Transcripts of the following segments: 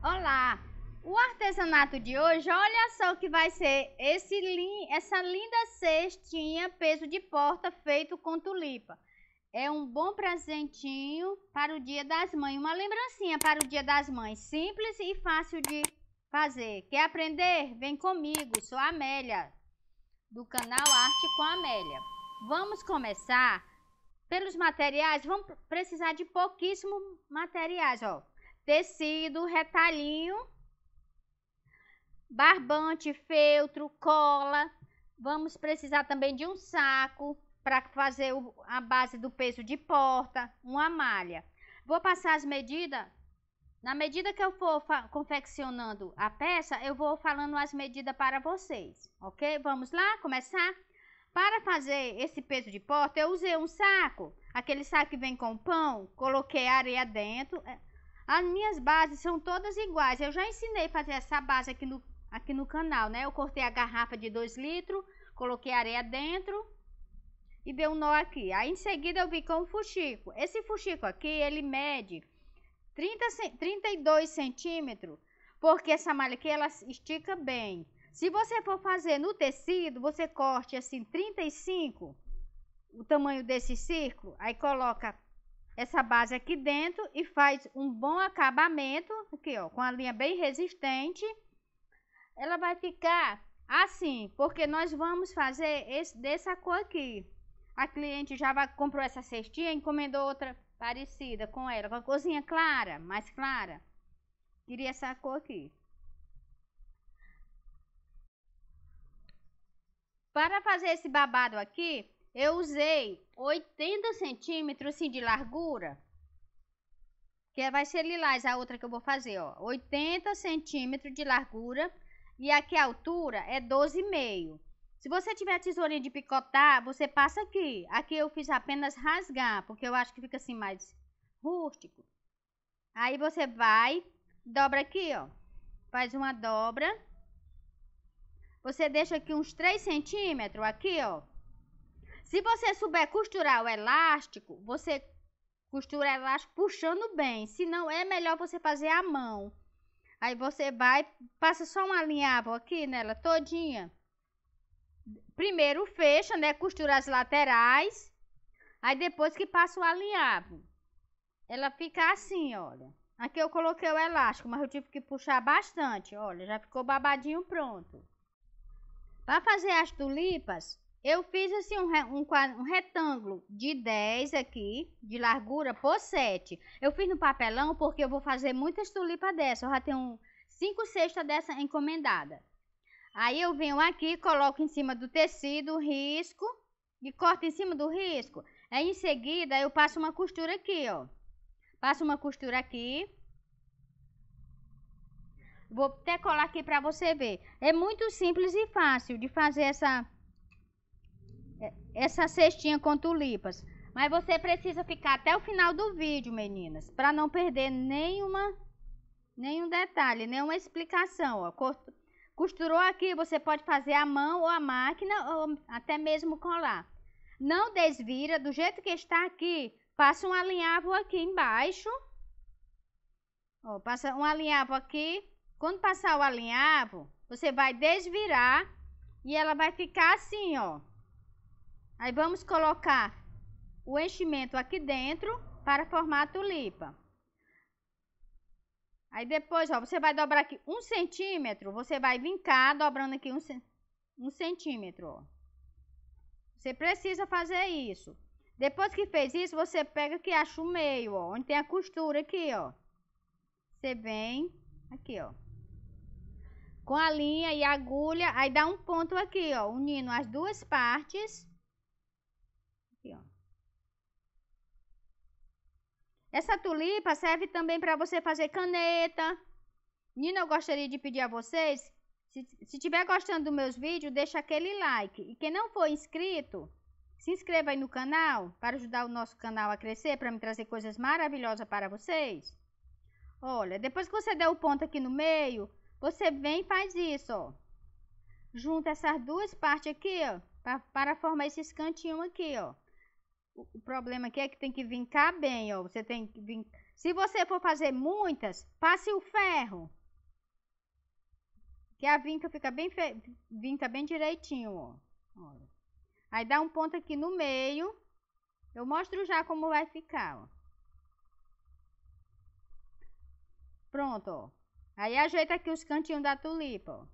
Olá! O artesanato de hoje, olha só o que vai ser esse, essa linda cestinha peso de porta feito com tulipa. É um bom presentinho para o Dia das Mães, uma lembrancinha para o Dia das Mães, simples e fácil de fazer. Quer aprender? Vem comigo, sou a Amélia, do canal Arte com Amélia. Vamos começar pelos materiais, vamos precisar de pouquíssimos materiais, ó tecido, retalhinho, barbante, feltro, cola. Vamos precisar também de um saco para fazer a base do peso de porta, uma malha. Vou passar as medidas. Na medida que eu for confeccionando a peça, eu vou falando as medidas para vocês, ok? Vamos lá começar? Para fazer esse peso de porta, eu usei um saco, aquele saco que vem com pão, coloquei areia dentro, é, as minhas bases são todas iguais. Eu já ensinei a fazer essa base aqui no, aqui no canal, né? Eu cortei a garrafa de 2 litros, coloquei areia dentro e dei um nó aqui. Aí em seguida eu vi com um fuxico. Esse fuxico aqui, ele mede 30, 32 centímetros, porque essa malha aqui, ela estica bem. Se você for fazer no tecido, você corte assim 35, o tamanho desse círculo, aí coloca essa base aqui dentro e faz um bom acabamento, aqui ó, com a linha bem resistente. Ela vai ficar assim, porque nós vamos fazer esse, dessa cor aqui. A cliente já vai, comprou essa cestinha, encomendou outra parecida com ela, uma cozinha clara, mais clara. Queria essa cor aqui. Para fazer esse babado aqui, eu usei 80 centímetros assim, de largura, que vai ser lilás a outra que eu vou fazer, ó. 80 centímetros de largura e aqui a altura é 12,5. Se você tiver tesourinha de picotar, você passa aqui. Aqui eu fiz apenas rasgar, porque eu acho que fica assim mais rústico. Aí você vai, dobra aqui, ó. Faz uma dobra. Você deixa aqui uns 3 centímetros, aqui, ó. Se você souber costurar o elástico, você costura elástico puxando bem. Se não, é melhor você fazer à mão. Aí você vai, passa só uma linha aqui nela todinha. Primeiro fecha, né? Costura as laterais. Aí depois que passa o alinhavo. Ela fica assim, olha. Aqui eu coloquei o elástico, mas eu tive que puxar bastante. Olha, já ficou babadinho pronto. Para fazer as tulipas, eu fiz assim um, um, um, retângulo de 10 aqui, de largura, por 7. Eu fiz no papelão porque eu vou fazer muitas tulipas dessa. Eu já tenho 5 cestas dessa encomendada. Aí eu venho aqui, coloco em cima do tecido, risco e corto em cima do risco. Aí em seguida eu passo uma costura aqui, ó. Passo uma costura aqui. Vou até colar aqui para você ver. É muito simples e fácil de fazer essa essa cestinha com tulipas. Mas você precisa ficar até o final do vídeo, meninas, para não perder nenhuma, nenhum detalhe, nenhuma explicação. Ó. Costurou aqui, você pode fazer a mão ou a máquina, ou até mesmo colar. Não desvira, do jeito que está aqui, passa um alinhavo aqui embaixo. Ó, passa um alinhavo aqui. Quando passar o alinhavo, você vai desvirar e ela vai ficar assim, ó. Aí vamos colocar o enchimento aqui dentro para formar a tulipa. Aí depois, ó, você vai dobrar aqui um centímetro, você vai vincar dobrando aqui um, um centímetro, ó. Você precisa fazer isso. Depois que fez isso, você pega aqui, acha o meio, ó, onde tem a costura aqui, ó. Você vem aqui, ó. Com a linha e a agulha, aí dá um ponto aqui, ó, unindo as duas partes Aqui, ó. Essa tulipa serve também para você fazer caneta. Nina, eu gostaria de pedir a vocês, se estiver gostando dos meus vídeos, deixa aquele like. E quem não for inscrito, se inscreva aí no canal para ajudar o nosso canal a crescer, para me trazer coisas maravilhosas para vocês. Olha, depois que você der o ponto aqui no meio, você vem e faz isso, ó. Junta essas duas partes aqui, ó, para formar esses cantinhos aqui, ó o problema aqui é que tem que vincar bem, ó. Você tem que vincar. Se você for fazer muitas, passe o ferro. Que a vinca fica bem fe... vinca bem direitinho, ó. Olha. Aí dá um ponto aqui no meio. Eu mostro já como vai ficar, ó. Pronto, ó. Aí ajeita aqui os cantinhos da tulipa, ó.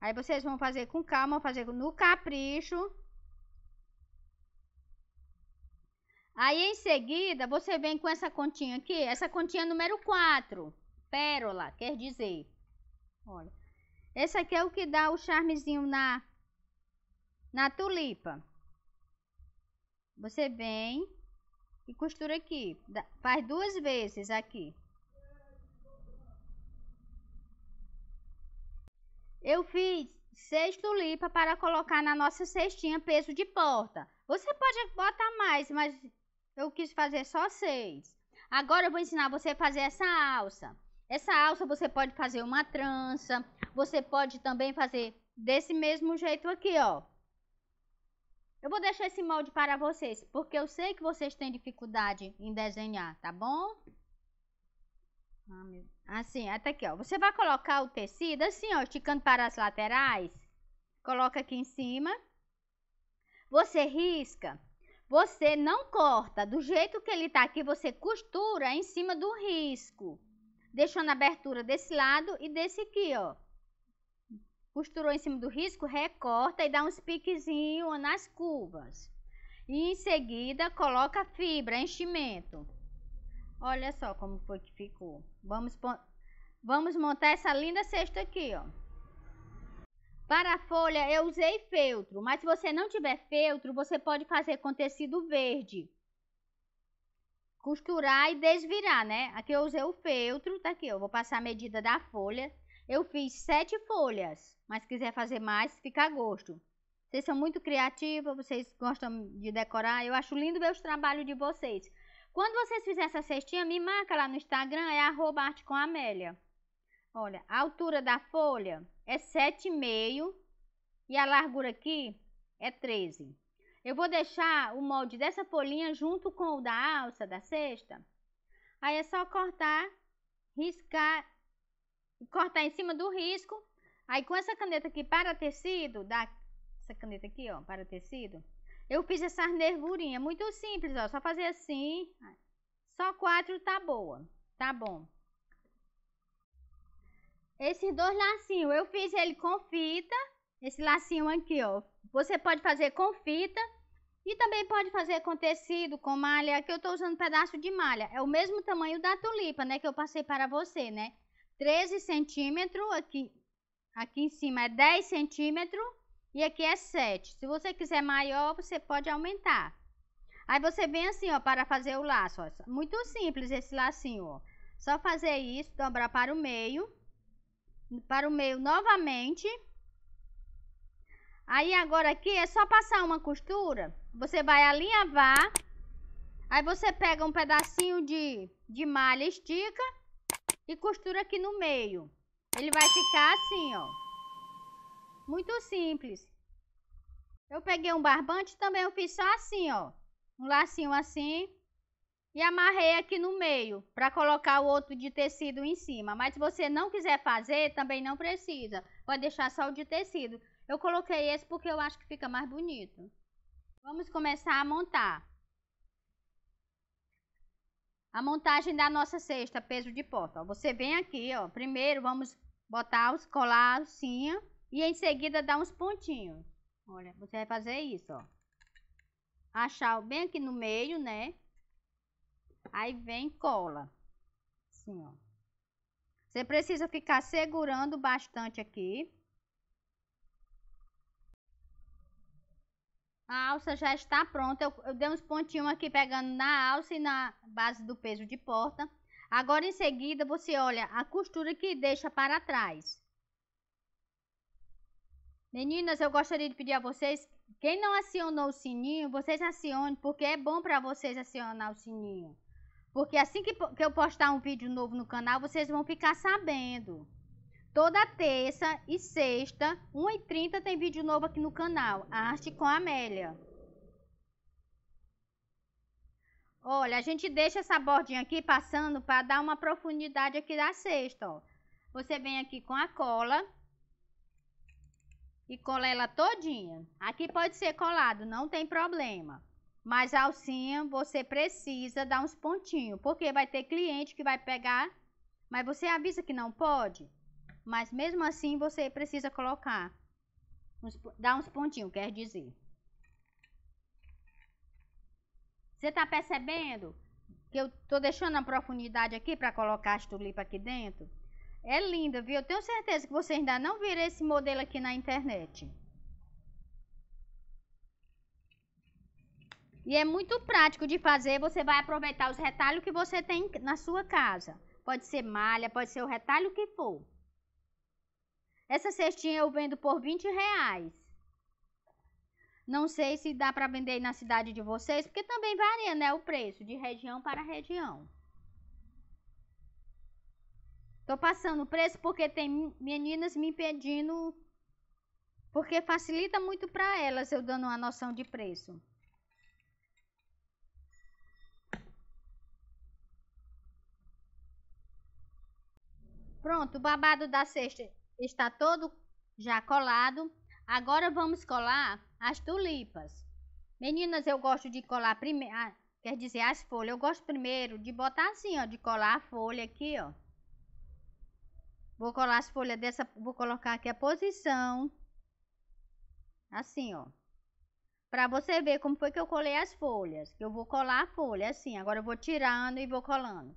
Aí vocês vão fazer com calma, fazer no capricho. Aí em seguida, você vem com essa continha aqui, essa continha número 4, pérola, quer dizer. Olha. Esse aqui é o que dá o charmezinho na na tulipa. Você vem e costura aqui, faz duas vezes aqui. Eu fiz seis tulipas para colocar na nossa cestinha peso de porta. Você pode botar mais, mas eu quis fazer só seis. Agora eu vou ensinar você a fazer essa alça. Essa alça você pode fazer uma trança, você pode também fazer desse mesmo jeito aqui, ó. Eu vou deixar esse molde para vocês, porque eu sei que vocês têm dificuldade em desenhar, tá bom? Ah, assim, até aqui, ó. Você vai colocar o tecido assim, ó, esticando para as laterais. Coloca aqui em cima. Você risca você não corta, do jeito que ele está aqui, você costura em cima do risco, deixando a abertura desse lado e desse aqui, ó. Costurou em cima do risco, recorta e dá uns piquezinhos nas curvas. E em seguida, coloca fibra, enchimento. Olha só como foi que ficou. Vamos, vamos montar essa linda cesta aqui, ó. Para a folha, eu usei feltro, mas se você não tiver feltro, você pode fazer com tecido verde. Costurar e desvirar, né? Aqui eu usei o feltro, tá aqui, eu vou passar a medida da folha. Eu fiz sete folhas, mas quiser fazer mais, fica a gosto. Vocês são muito criativos, vocês gostam de decorar, eu acho lindo ver os trabalhos de vocês. Quando vocês fizerem essa cestinha, me marca lá no Instagram, é arroba arte com Amélia. Olha, a altura da folha, é 7,5 e a largura aqui é 13. Eu vou deixar o molde dessa folhinha junto com o da alça da cesta. Aí é só cortar, riscar, cortar em cima do risco. Aí com essa caneta aqui para tecido, da, essa caneta aqui, ó, para tecido, eu fiz essa nervurinha, muito simples, ó, só fazer assim, só quatro tá boa, tá bom. Esses dois lacinhos, eu fiz ele com fita, esse lacinho aqui, ó. Você pode fazer com fita e também pode fazer com tecido, com malha. Aqui eu tô usando um pedaço de malha. É o mesmo tamanho da tulipa, né, que eu passei para você, né? 13 centímetros, aqui, aqui em cima é 10 centímetros e aqui é 7. Se você quiser maior, você pode aumentar. Aí você vem assim, ó, para fazer o laço, ó. Muito simples esse lacinho, ó. Só fazer isso, dobrar para o meio para o meio novamente. Aí agora aqui é só passar uma costura, você vai alinhavar, aí você pega um pedacinho de, de malha, estica e costura aqui no meio. Ele vai ficar assim, ó. Muito simples. Eu peguei um barbante também eu fiz só assim, ó. Um lacinho assim e amarrei aqui no meio para colocar o outro de tecido em cima. Mas se você não quiser fazer, também não precisa. Pode deixar só o de tecido. Eu coloquei esse porque eu acho que fica mais bonito. Vamos começar a montar. A montagem da nossa cesta, peso de porta. você vem aqui, ó. Primeiro vamos botar os colar a e em seguida dar uns pontinhos. Olha, você vai fazer isso, ó. Achar bem aqui no meio, né? Aí vem cola. Assim, ó. Você precisa ficar segurando bastante aqui. A alça já está pronta. Eu, eu dei uns pontinhos aqui pegando na alça e na base do peso de porta. Agora em seguida você olha a costura que deixa para trás. Meninas, eu gostaria de pedir a vocês, quem não acionou o sininho, vocês acionem, porque é bom para vocês acionar o sininho. Porque assim que, que eu postar um vídeo novo no canal, vocês vão ficar sabendo. Toda terça e sexta, 1h30 tem vídeo novo aqui no canal, Arte com Amélia. Olha, a gente deixa essa bordinha aqui passando para dar uma profundidade aqui da cesta, ó. Você vem aqui com a cola e cola ela todinha. Aqui pode ser colado, não tem problema. Mas a alcinha você precisa dar uns pontinhos, porque vai ter cliente que vai pegar, mas você avisa que não pode. Mas mesmo assim você precisa colocar, uns, dar uns pontinhos, quer dizer. Você tá percebendo que eu tô deixando a profundidade aqui para colocar as tulipas aqui dentro? É linda, viu? Eu tenho certeza que vocês ainda não viram esse modelo aqui na internet. E é muito prático de fazer, você vai aproveitar os retalhos que você tem na sua casa. Pode ser malha, pode ser o retalho que for. Essa cestinha eu vendo por 20 reais. Não sei se dá para vender na cidade de vocês, porque também varia, né, o preço de região para região. Tô passando o preço porque tem meninas me pedindo porque facilita muito para elas eu dando uma noção de preço. Pronto, o babado da cesta está todo já colado. Agora vamos colar as tulipas. Meninas, eu gosto de colar primeiro, ah, quer dizer, as folhas. Eu gosto primeiro de botar assim, ó, de colar a folha aqui, ó. Vou colar as folhas dessa, vou colocar aqui a posição. Assim, ó. Pra você ver como foi que eu colei as folhas. Que eu vou colar a folha assim. Agora eu vou tirando e vou colando.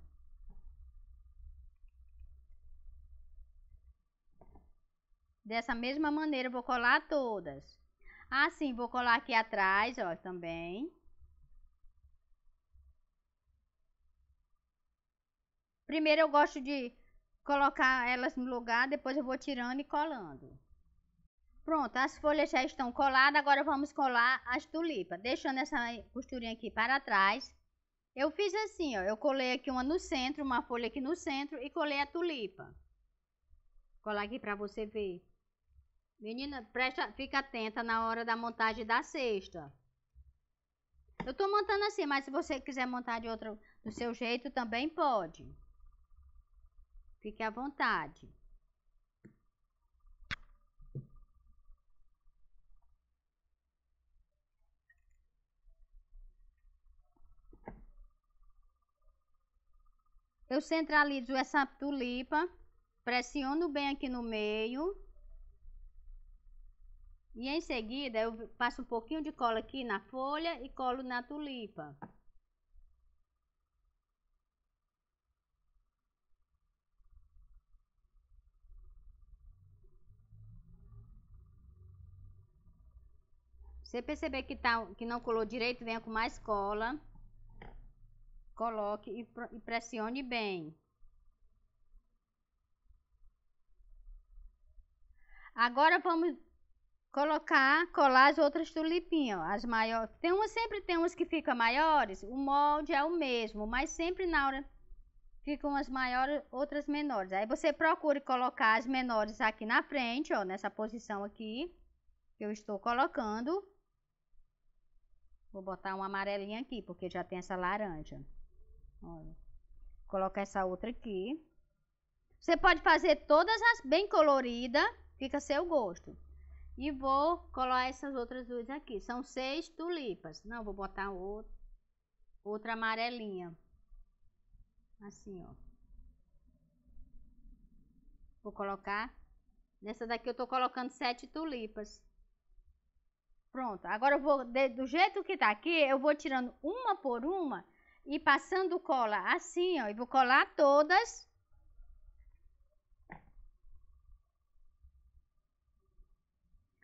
Dessa mesma maneira, vou colar todas. Assim, vou colar aqui atrás, ó, também. Primeiro eu gosto de colocar elas no lugar, depois eu vou tirando e colando. Pronto, as folhas já estão coladas, agora vamos colar as tulipas. Deixando essa costurinha aqui para trás, eu fiz assim, ó, eu colei aqui uma no centro, uma folha aqui no centro e colei a tulipa. Vou colar aqui para você ver. Menina, presta, fica atenta na hora da montagem da cesta. Eu tô montando assim, mas se você quiser montar de outro, do seu jeito, também pode. Fique à vontade. Eu centralizo essa tulipa, pressiono bem aqui no meio. E em seguida, eu passo um pouquinho de cola aqui na folha e colo na tulipa. você perceber que, tá, que não colou direito, venha com mais cola. Coloque e, e pressione bem. Agora vamos colocar, colar as outras tulipinhas, ó, as maiores. Tem uma, sempre tem umas que ficam maiores, o molde é o mesmo, mas sempre na hora ficam as maiores, outras menores. Aí você procure colocar as menores aqui na frente, ó, nessa posição aqui que eu estou colocando. Vou botar uma amarelinha aqui, porque já tem essa laranja. Olha. Colocar essa outra aqui. Você pode fazer todas as bem colorida, fica a seu gosto. E vou colar essas outras duas aqui. São seis tulipas. Não, vou botar outro, outra amarelinha. Assim, ó. Vou colocar. Nessa daqui eu tô colocando sete tulipas. Pronto. Agora eu vou, de, do jeito que tá aqui, eu vou tirando uma por uma e passando cola assim, ó. E vou colar todas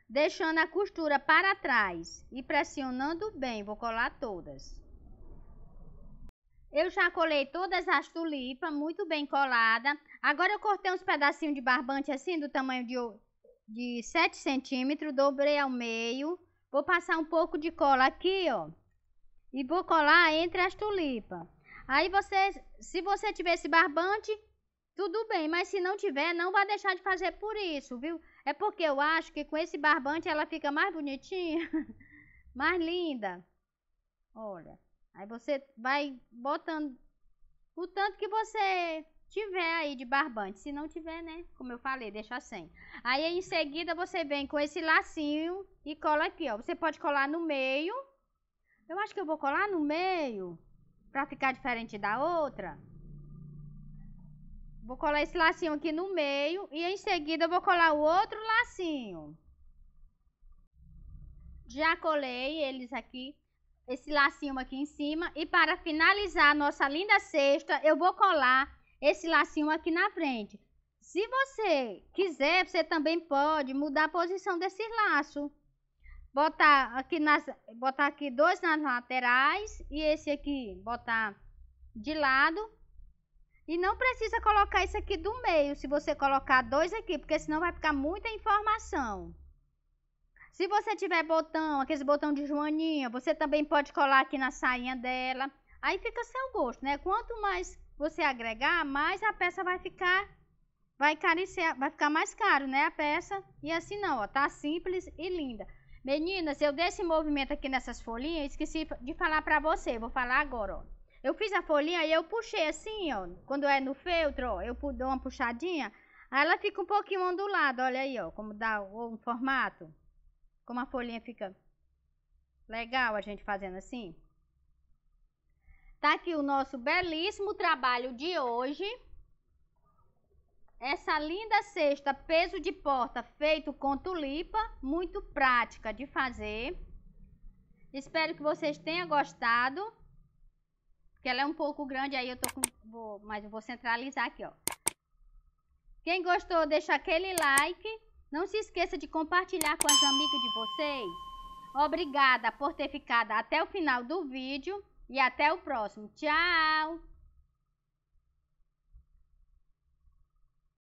deixando a costura para trás e pressionando bem, vou colar todas. Eu já colei todas as tulipas, muito bem colada. Agora eu cortei uns pedacinhos de barbante assim, do tamanho de, de 7 centímetros, dobrei ao meio. Vou passar um pouco de cola aqui, ó. E vou colar entre as tulipas. Aí você, se você tiver esse barbante, tudo bem. Mas se não tiver, não vai deixar de fazer por isso, viu? É porque eu acho que com esse barbante ela fica mais bonitinha, mais linda. Olha, aí você vai botando o tanto que você tiver aí de barbante. Se não tiver, né? Como eu falei, deixa sem. Aí em seguida você vem com esse lacinho e cola aqui, ó. Você pode colar no meio. Eu acho que eu vou colar no meio pra ficar diferente da outra. Vou colar esse lacinho aqui no meio e em seguida vou colar o outro lacinho. Já colei eles aqui, esse lacinho aqui em cima. E para finalizar nossa linda cesta, eu vou colar esse lacinho aqui na frente. Se você quiser, você também pode mudar a posição desse laço. Botar aqui, nas, botar aqui dois nas laterais e esse aqui botar de lado e não precisa colocar isso aqui do meio, se você colocar dois aqui, porque senão vai ficar muita informação. Se você tiver botão, aquele botão de joaninha, você também pode colar aqui na sainha dela. Aí fica seu gosto, né? Quanto mais você agregar, mais a peça vai ficar vai carecer, vai ficar mais caro, né, a peça. E assim não, ó, tá simples e linda. Meninas, eu dei esse movimento aqui nessas folhinhas, esqueci de falar pra você, vou falar agora, ó. Eu fiz a folhinha e eu puxei assim, ó. Quando é no feltro, ó, eu dou uma puxadinha. Aí ela fica um pouquinho ondulada, olha aí, ó. Como dá um formato. Como a folhinha fica legal a gente fazendo assim. Tá aqui o nosso belíssimo trabalho de hoje. Essa linda cesta peso de porta feito com tulipa, muito prática de fazer. Espero que vocês tenham gostado. Porque ela é um pouco grande, aí eu tô com... Vou, mas eu vou centralizar aqui, ó. Quem gostou, deixa aquele like. Não se esqueça de compartilhar com as amigas de vocês. Obrigada por ter ficado até o final do vídeo. E até o próximo. Tchau!